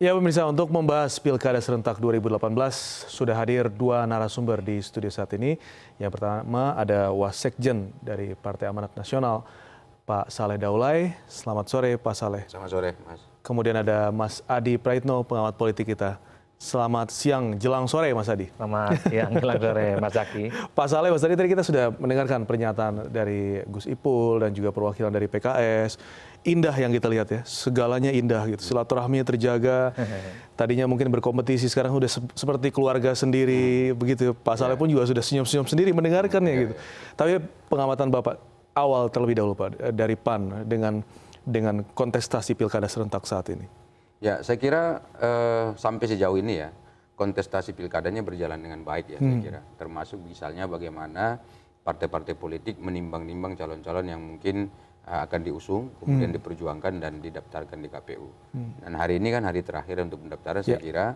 Ya pemirsa, untuk membahas Pilkada Serentak 2018, sudah hadir dua narasumber di studio saat ini. Yang pertama ada Wasekjen dari Partai Amanat Nasional, Pak Saleh Daulay. Selamat sore Pak Saleh. Selamat sore Mas. Kemudian ada Mas Adi Praitno, pengamat politik kita. Selamat siang, jelang sore Mas Adi. Selamat siang, jelang sore Mas Zaki. Pak Saleh, Mas Adi tadi kita sudah mendengarkan pernyataan dari Gus Ipul dan juga perwakilan dari PKS indah yang kita lihat ya. Segalanya indah gitu. Silaturahminya terjaga. Tadinya mungkin berkompetisi sekarang sudah se seperti keluarga sendiri hmm. begitu. Pak Saleh ya. pun juga sudah senyum-senyum sendiri mendengarkannya ya. gitu. Tapi pengamatan Bapak awal terlebih dahulu Pak dari PAN dengan dengan kontestasi pilkada serentak saat ini. Ya, saya kira uh, sampai sejauh ini ya kontestasi pilkadanya berjalan dengan baik ya hmm. saya kira. Termasuk misalnya bagaimana partai-partai politik menimbang-nimbang calon-calon yang mungkin Eh, akan diusung, hmm. kemudian hmm. diperjuangkan dan didaftarkan di KPU. Hmm. Dan hari ini kan hari terakhir untuk pendaftaran yeah. saya ya. kira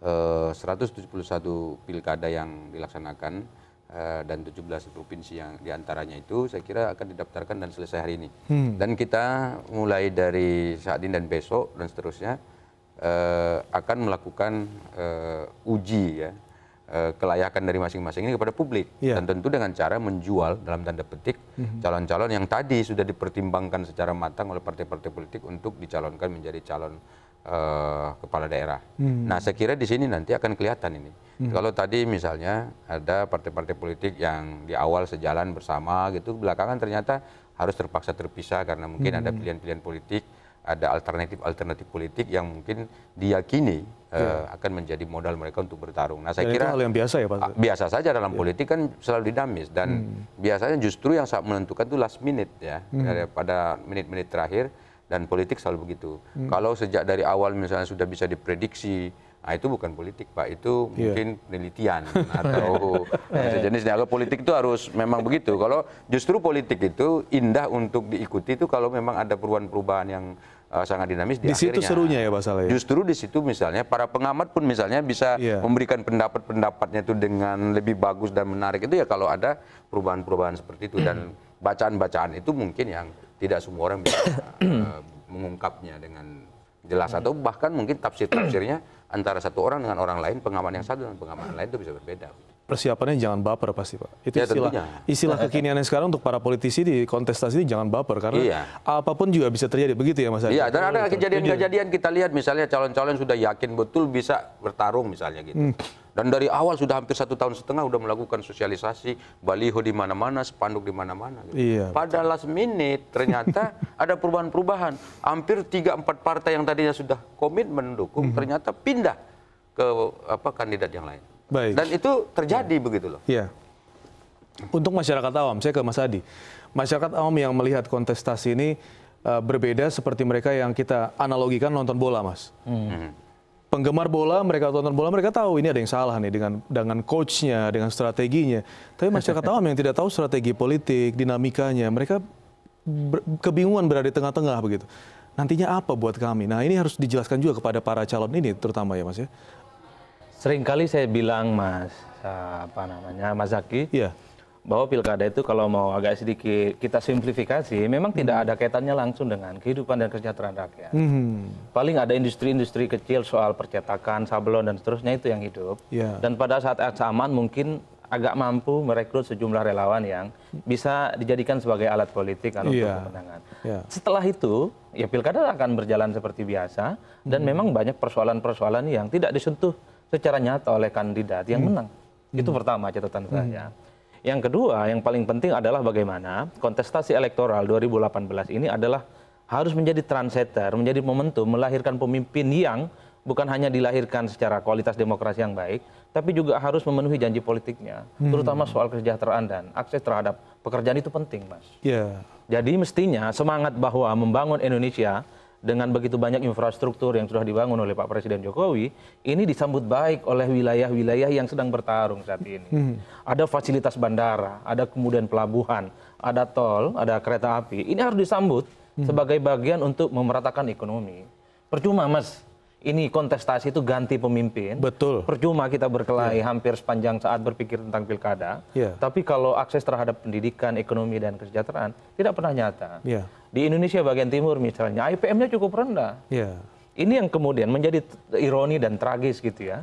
eh, 171 pilkada yang dilaksanakan eh, dan 17 provinsi yang diantaranya itu saya kira akan didaftarkan dan selesai hari ini. Hmm. Dan kita mulai dari saat ini dan besok dan seterusnya eh, akan melakukan eh, uji ya Eh, kelayakan dari masing-masing ini kepada publik yeah. dan tentu dengan cara menjual dalam tanda petik mhm. calon-calon yang tadi sudah dipertimbangkan secara matang oleh partai-partai politik untuk dicalonkan menjadi calon uh, kepala daerah. Hmm. Nah, saya kira di sini nanti akan kelihatan ini. Hmm. Kalau tadi misalnya ada partai-partai politik yang di awal sejalan bersama gitu, belakangan ternyata harus terpaksa terpisah karena mungkin hmm. ada mhm. pilihan-pilihan politik ada alternatif-alternatif politik yang mungkin diyakini ya. uh, akan menjadi modal mereka untuk bertarung. Nah, saya dan kira hal yang biasa ya, Pak. Ah, biasa saja dalam ya. politik kan selalu dinamis dan hmm. biasanya justru yang saat menentukan itu last minute ya, hmm. daripada menit-menit terakhir dan politik selalu begitu. Hmm. Kalau sejak dari awal misalnya sudah bisa diprediksi Nah, itu bukan politik, Pak. Itu yeah. mungkin penelitian atau sejenisnya. Iya. Kalau politik itu harus memang begitu. Kalau justru politik itu indah untuk diikuti itu kalau memang ada perubahan-perubahan yang Eh, sangat dinamis di, di situ akhirnya. serunya ya, ya Justru di situ misalnya para pengamat pun misalnya bisa yeah. memberikan pendapat-pendapatnya itu dengan lebih bagus dan menarik itu ya kalau ada perubahan-perubahan seperti itu dan bacaan-bacaan itu mungkin yang tidak semua orang bisa uh, mengungkapnya dengan jelas atau bahkan mungkin tafsir-tafsirnya antara satu orang dengan orang lain pengaman yang satu dan pengaman lain itu bisa berbeda persiapannya jangan baper pasti pak. Itu ya, istilah istilah kekinian yang sekarang untuk para politisi di kontestasi ini jangan baper karena iya. apapun juga bisa terjadi begitu ya mas. Iya dan ada kejadian-kejadian iya. kita lihat misalnya calon-calon sudah yakin betul bisa bertarung misalnya gitu. Hmm. Dan dari awal sudah hampir satu tahun setengah sudah melakukan sosialisasi, baliho di mana-mana, spanduk di mana-mana. Gitu. Iya, Pada betul. last minute ternyata ada perubahan-perubahan. Hampir tiga empat partai yang tadinya sudah komit mendukung -hmm. ternyata pindah ke apa kandidat yang lain. Baik. Dan itu terjadi ya. begitu loh. Ya, Untuk masyarakat awam, saya ke Mas Adi. Masyarakat awam yang melihat kontestasi ini uh, berbeda seperti mereka yang kita analogikan nonton bola, Mas. Hmm. Penggemar bola, mereka nonton bola, mereka tahu ini ada yang salah nih dengan dengan coachnya, dengan strateginya. Tapi masyarakat awam yang tidak tahu strategi politik, dinamikanya, mereka ber, kebingungan berada di tengah-tengah begitu. Nantinya apa buat kami? Nah ini harus dijelaskan juga kepada para calon ini terutama ya Mas ya seringkali saya bilang Mas apa namanya Mas Zaki yeah. bahwa pilkada itu kalau mau agak sedikit kita simplifikasi memang hmm. tidak ada kaitannya langsung dengan kehidupan dan kesejahteraan rakyat. Hmm. Paling ada industri-industri kecil soal percetakan, sablon dan seterusnya itu yang hidup. Yeah. Dan pada saat aman mungkin agak mampu merekrut sejumlah relawan yang bisa dijadikan sebagai alat politik kan untuk kemenangan. Yeah. Setelah itu, ya pilkada akan berjalan seperti biasa dan mm. memang banyak persoalan-persoalan yang tidak disentuh secara nyata oleh kandidat yang hmm. menang itu hmm. pertama catatan hmm. saya yang kedua yang paling penting adalah bagaimana kontestasi elektoral 2018 ini adalah harus menjadi transeter menjadi momentum melahirkan pemimpin yang bukan hanya dilahirkan secara kualitas demokrasi yang baik, tapi juga harus memenuhi janji politiknya, terutama soal kesejahteraan dan akses terhadap pekerjaan itu penting, Mas. Yeah. Jadi mestinya semangat bahwa membangun Indonesia dengan begitu banyak infrastruktur yang sudah dibangun oleh Pak Presiden Jokowi, ini disambut baik oleh wilayah-wilayah yang sedang bertarung saat ini. Hmm. Ada fasilitas bandara, ada kemudian pelabuhan, ada tol, ada kereta api. Ini harus disambut hmm. sebagai bagian untuk memeratakan ekonomi. Percuma, Mas, ini kontestasi itu ganti pemimpin. Betul. Percuma kita berkelahi yeah. hampir sepanjang saat berpikir tentang pilkada. Yeah. Tapi kalau akses terhadap pendidikan, ekonomi dan kesejahteraan tidak pernah nyata. Yeah. Di Indonesia bagian timur misalnya IPM-nya cukup rendah. Yeah. Ini yang kemudian menjadi ironi dan tragis gitu ya.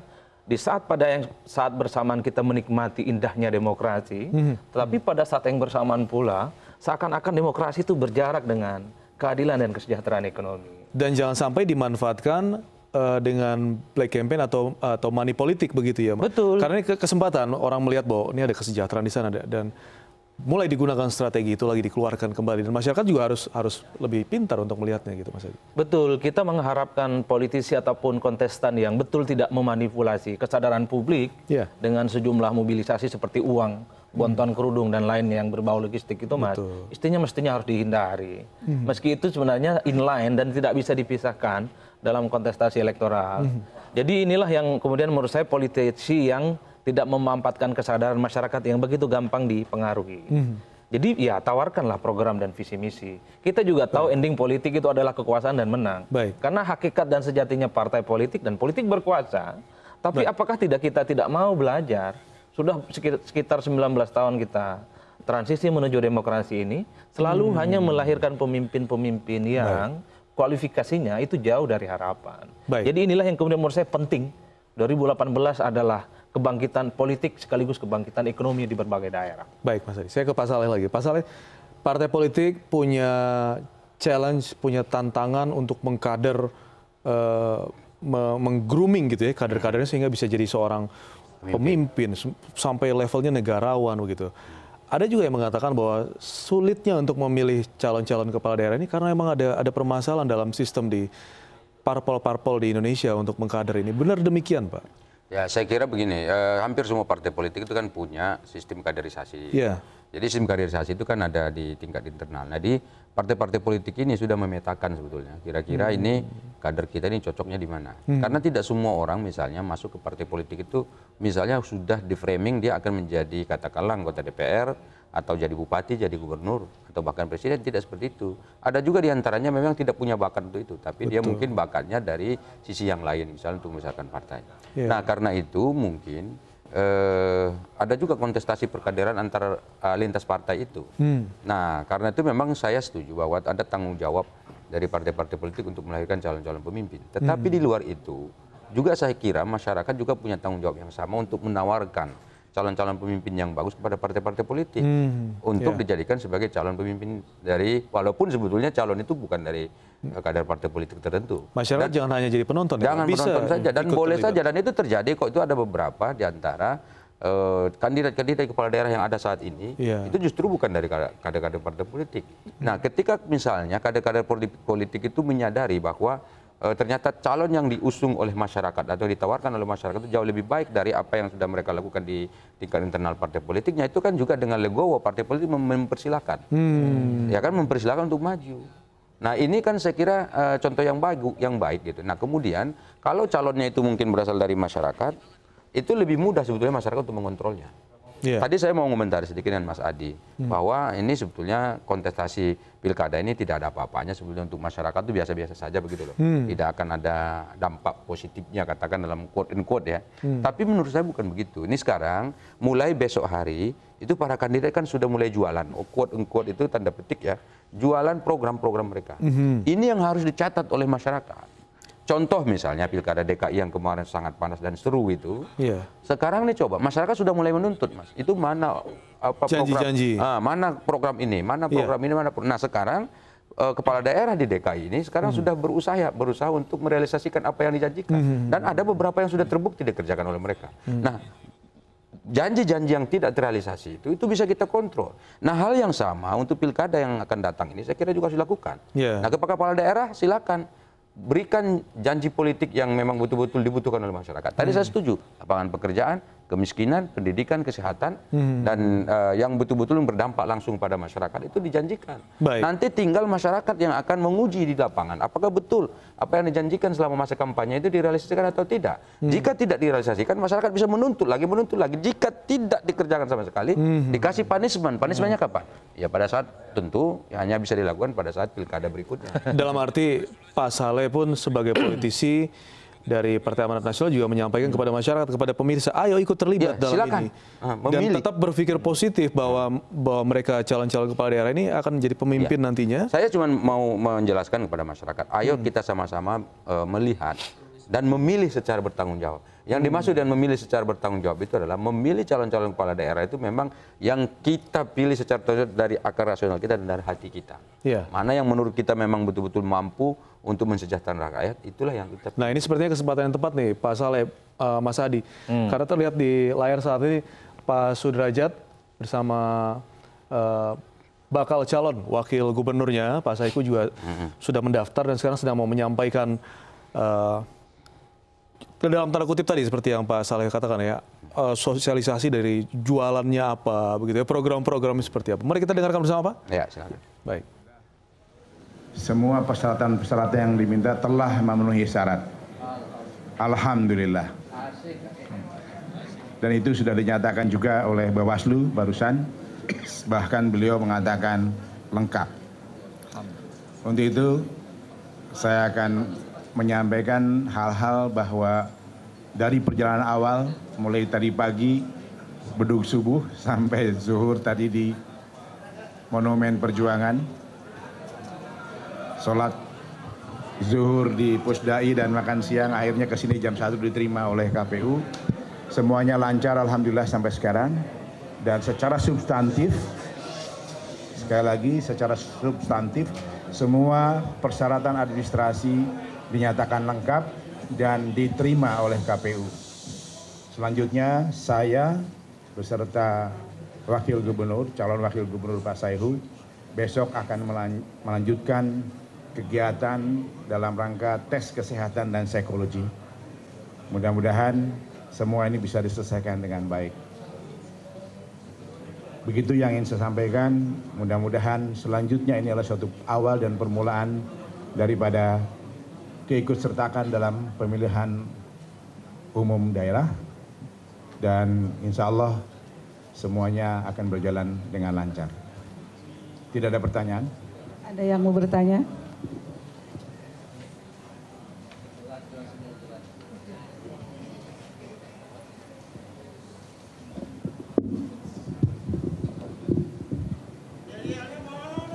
Di saat pada yang saat bersamaan kita menikmati indahnya demokrasi, mm -hmm. tetapi pada saat yang bersamaan pula seakan-akan demokrasi itu berjarak dengan keadilan dan kesejahteraan ekonomi. Dan jangan sampai dimanfaatkan uh, dengan play campaign atau atau money politik begitu ya, Betul. Karena ini kesempatan orang melihat bahwa ini ada kesejahteraan di sana dan mulai digunakan strategi itu lagi dikeluarkan kembali dan masyarakat juga harus harus lebih pintar untuk melihatnya gitu Mas Betul, kita mengharapkan politisi ataupun kontestan yang betul tidak memanipulasi kesadaran publik yeah. dengan sejumlah mobilisasi seperti uang, bonton hmm. kerudung dan lain yang berbau logistik itu Mas. Betul. Istinya mestinya harus dihindari. Hmm. Meski itu sebenarnya inline dan tidak bisa dipisahkan dalam kontestasi elektoral. Hmm. Jadi inilah yang kemudian menurut saya politisi yang tidak memampatkan kesadaran masyarakat yang begitu gampang dipengaruhi. Hmm. Jadi ya tawarkanlah program dan visi misi. Kita juga tahu Baik. ending politik itu adalah kekuasaan dan menang. Baik. Karena hakikat dan sejatinya partai politik dan politik berkuasa. Tapi Baik. apakah tidak kita tidak mau belajar? Sudah sekitar 19 tahun kita transisi menuju demokrasi ini selalu hmm. hanya melahirkan pemimpin-pemimpin yang Baik kualifikasinya itu jauh dari harapan. Baik. Jadi inilah yang kemudian menurut saya penting. 2018 adalah kebangkitan politik sekaligus kebangkitan ekonomi di berbagai daerah. Baik Mas Adi, saya ke Pak Saleh lagi. Pak Saleh, partai politik punya challenge, punya tantangan untuk mengkader, uh, menggrooming gitu ya kader-kadernya sehingga bisa jadi seorang pemimpin sampai levelnya negarawan begitu ada juga yang mengatakan bahwa sulitnya untuk memilih calon-calon kepala daerah ini karena memang ada ada permasalahan dalam sistem di parpol-parpol di Indonesia untuk mengkader ini. Benar demikian, Pak? Ya saya kira begini, eh, hampir semua partai politik itu kan punya sistem kaderisasi. Iya. Jadi sistem kaderisasi itu kan ada di tingkat internal. Nah di partai-partai politik ini sudah memetakan sebetulnya, kira-kira hmm. ini kader kita ini cocoknya di mana. Hmm. Karena tidak semua orang misalnya masuk ke partai politik itu, misalnya sudah di framing dia akan menjadi katakanlah anggota DPR, atau jadi bupati, jadi gubernur, atau bahkan presiden tidak seperti itu. Ada juga diantaranya memang tidak punya bakat untuk itu, tapi Betul. dia mungkin bakatnya dari sisi yang lain, misalnya untuk membesarkan partai. Yeah. Nah karena itu mungkin eh, ada juga kontestasi perkaderan antara eh, lintas partai itu. Hmm. Nah karena itu memang saya setuju bahwa ada tanggung jawab dari partai-partai politik untuk melahirkan calon-calon pemimpin. Tetapi hmm. di luar itu juga saya kira masyarakat juga punya tanggung jawab yang sama untuk menawarkan calon-calon pemimpin yang bagus kepada partai-partai politik hmm, untuk yeah. dijadikan sebagai calon pemimpin dari walaupun sebetulnya calon itu bukan dari hmm. eh, kader partai politik tertentu. Masyarakat dan, jangan hanya jadi penonton, ya, jangan bisa penonton saja dan boleh terlibat. saja dan itu terjadi kok itu ada beberapa di antara eh, kandidat-kandidat uh, kepala daerah yang ada saat ini yeah. itu justru bukan dari kader-kader partai politik. Nah, ketika misalnya kader-kader politik itu menyadari bahwa Eh, ternyata calon yang diusung oleh masyarakat atau ditawarkan oleh masyarakat itu jauh lebih baik dari apa yang sudah mereka lakukan di tingkat internal partai politiknya itu kan juga dengan legowo partai politik mempersilahkan hmm. ya kan mempersilahkan untuk maju nah ini kan saya kira uh, contoh yang baik yang baik gitu nah kemudian kalau calonnya itu mungkin berasal dari masyarakat itu lebih mudah sebetulnya masyarakat untuk mengontrolnya Iya. tadi saya mau komentar sedikit dengan mas adi hmm. bahwa ini sebetulnya kontestasi pilkada ini tidak ada apa apanya sebetulnya untuk masyarakat itu biasa biasa saja begitu loh hmm. tidak akan ada dampak positifnya katakan dalam quote and quote ya hmm. tapi menurut saya bukan begitu ini sekarang mulai besok hari itu para kandidat kan sudah mulai jualan oh, quote and quote itu tanda petik ya jualan program-program mereka ini yang harus dicatat oleh masyarakat Contoh misalnya pilkada DKI yang kemarin sangat panas dan seru itu, ya. sekarang nih coba masyarakat sudah mulai menuntut mas, itu mana uh, apa janji, program, janji. Ah, mana program ini, mana iya. program ya. ini, mana nah sekarang eh, kepala daerah di DKI ini sekarang hmm. sudah berusaha berusaha untuk merealisasikan apa yang dijanjikan hmm, hmm, hmm. dan ada beberapa yang sudah terbukti dikerjakan oleh mereka. Hmm. Nah janji-janji yang tidak terrealisasi itu itu bisa kita kontrol. Nah hal yang sama untuk pilkada yang akan datang ini saya kira juga harus dilakukan. Ya. Nah kepada kepala daerah silakan berikan janji politik yang memang betul betul dibutuhkan oleh masyarakat tadi hmm. saya setuju lapangan pekerjaan kemiskinan, pendidikan, kesehatan hmm. dan uh, yang betul-betul berdampak langsung pada masyarakat itu dijanjikan. Baik. Nanti tinggal masyarakat yang akan menguji di lapangan apakah betul apa yang dijanjikan selama masa kampanye itu direalisasikan atau tidak. Hmm. Jika tidak direalisasikan masyarakat bisa menuntut lagi menuntut lagi. Jika tidak dikerjakan sama sekali hmm. dikasih punishment. Punishmentnya hmm. kapan? Ya pada saat tentu ya hanya bisa dilakukan pada saat pilkada berikutnya. Dalam arti Pak Saleh pun sebagai politisi dari Partai Amanat Nasional juga menyampaikan hmm. kepada masyarakat, kepada pemirsa, ayo ikut terlibat ya, dalam silakan. ini. Ah, Dan tetap berpikir positif bahwa bahwa mereka calon-calon kepala daerah ini akan menjadi pemimpin ya. nantinya. Saya cuma mau menjelaskan kepada masyarakat, ayo hmm. kita sama-sama uh, melihat dan memilih secara bertanggung jawab. Yang dimaksud dan memilih secara bertanggung jawab itu adalah memilih calon-calon kepala daerah itu memang yang kita pilih secara dari akar rasional kita dan dari hati kita. Ya. Mana yang menurut kita memang betul-betul mampu untuk mensejahterakan rakyat, itulah yang kita pilih. Nah ini sepertinya kesempatan yang tepat nih Pak Saleh, uh, Mas Adi. Hmm. Karena terlihat di layar saat ini Pak Sudrajat bersama uh, bakal calon wakil gubernurnya Pak Saiku juga hmm. sudah mendaftar dan sekarang sedang mau menyampaikan uh, dalam tanda kutip tadi seperti yang Pak Saleh katakan ya eh, sosialisasi dari jualannya apa begitu ya program-program seperti apa. Mari kita dengarkan bersama Pak. Ya silakan. Baik. Semua persyaratan-persyaratan yang diminta telah memenuhi syarat. Alhamdulillah. Dan itu sudah dinyatakan juga oleh Bawaslu barusan. Bahkan beliau mengatakan lengkap. Untuk itu saya akan menyampaikan hal-hal bahwa dari perjalanan awal mulai tadi pagi beduk subuh sampai zuhur tadi di Monumen Perjuangan sholat zuhur di Pusdai dan makan siang akhirnya ke sini jam 1 diterima oleh KPU semuanya lancar alhamdulillah sampai sekarang dan secara substantif sekali lagi secara substantif semua persyaratan administrasi dinyatakan lengkap dan diterima oleh KPU. Selanjutnya saya beserta Wakil Gubernur, calon Wakil Gubernur Pak Saihu, besok akan melanjutkan kegiatan dalam rangka tes kesehatan dan psikologi. Mudah-mudahan semua ini bisa diselesaikan dengan baik. Begitu yang ingin saya sampaikan, mudah-mudahan selanjutnya ini adalah suatu awal dan permulaan daripada keikutsertakan dalam pemilihan umum daerah dan insya Allah semuanya akan berjalan dengan lancar. Tidak ada pertanyaan? Ada yang mau bertanya?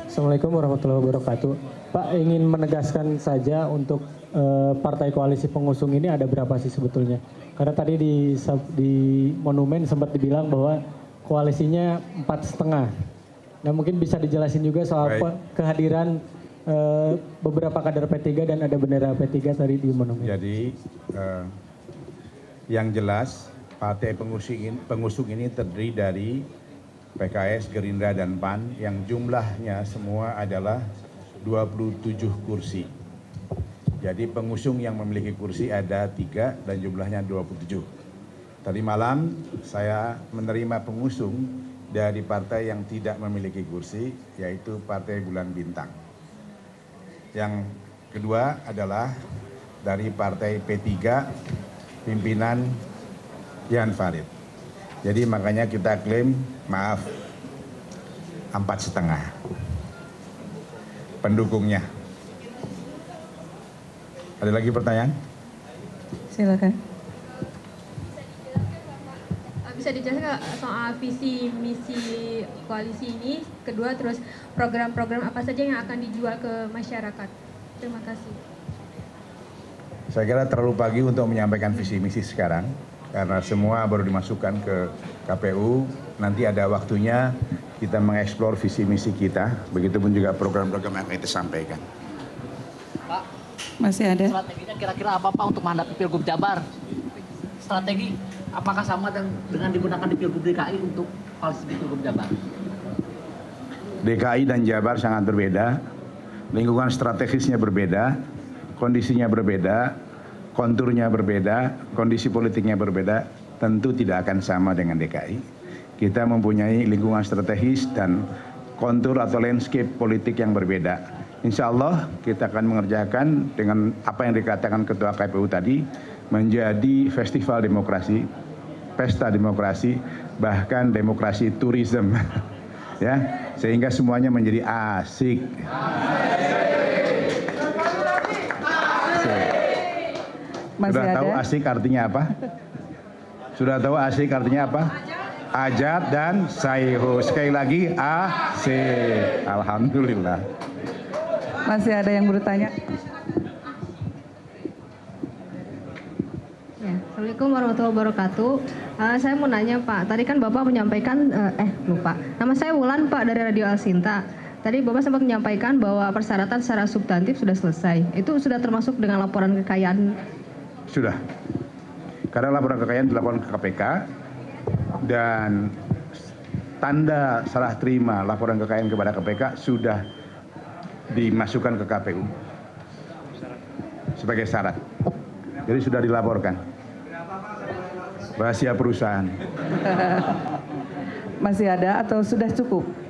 Assalamualaikum warahmatullahi wabarakatuh. Pak ingin menegaskan saja untuk Eh, partai koalisi pengusung ini ada berapa sih sebetulnya? Karena tadi di, di monumen sempat dibilang bahwa koalisinya empat setengah. Nah mungkin bisa dijelasin juga soal Baik. kehadiran uh, beberapa kader P3 dan ada bendera P3 tadi di monumen. Jadi uh, yang jelas partai pengusung ini, pengusung ini terdiri dari PKS, Gerindra, dan PAN yang jumlahnya semua adalah 27 kursi jadi pengusung yang memiliki kursi ada tiga dan jumlahnya 27. Tadi malam saya menerima pengusung dari partai yang tidak memiliki kursi, yaitu Partai Bulan Bintang. Yang kedua adalah dari Partai P3, pimpinan Yan Farid. Jadi makanya kita klaim, maaf, empat setengah pendukungnya. Ada lagi pertanyaan? Silakan. Eh, bisa dijelaskan soal visi misi koalisi ini? Kedua, terus program-program apa saja yang akan dijual ke masyarakat? Terima kasih. Saya kira terlalu pagi untuk menyampaikan visi misi sekarang karena semua baru dimasukkan ke KPU. Nanti ada waktunya kita mengeksplor visi misi kita, begitupun juga program-program yang akan kita sampaikan. Masih ada. Strateginya kira-kira apa Pak untuk menghadapi Pilgub Jabar? Strategi apakah sama dengan digunakan di Pilgub DKI untuk koalisi Pilgub Jabar? DKI dan Jabar sangat berbeda. Lingkungan strategisnya berbeda, kondisinya berbeda, konturnya berbeda, kondisi politiknya berbeda, tentu tidak akan sama dengan DKI. Kita mempunyai lingkungan strategis dan kontur atau landscape politik yang berbeda insya Allah kita akan mengerjakan dengan apa yang dikatakan Ketua KPU tadi, menjadi festival demokrasi, pesta demokrasi, bahkan demokrasi tourism. ya, sehingga semuanya menjadi asik. Sudah tahu asik artinya apa? Sudah tahu asik artinya apa? Ajat dan sayhu. Sekali lagi asik. Alhamdulillah. Masih ada yang bertanya? Ya, Assalamualaikum warahmatullahi wabarakatuh. Uh, saya mau nanya Pak, tadi kan Bapak menyampaikan, uh, eh lupa, nama saya Wulan Pak dari Radio Alsinta. Tadi Bapak sempat menyampaikan bahwa persyaratan secara substantif sudah selesai. Itu sudah termasuk dengan laporan kekayaan? Sudah. Karena laporan kekayaan dilaporkan ke KPK dan tanda salah terima laporan kekayaan kepada KPK sudah dimasukkan ke KPU sebagai syarat. Jadi sudah dilaporkan. Rahasia perusahaan. Masih ada atau sudah cukup?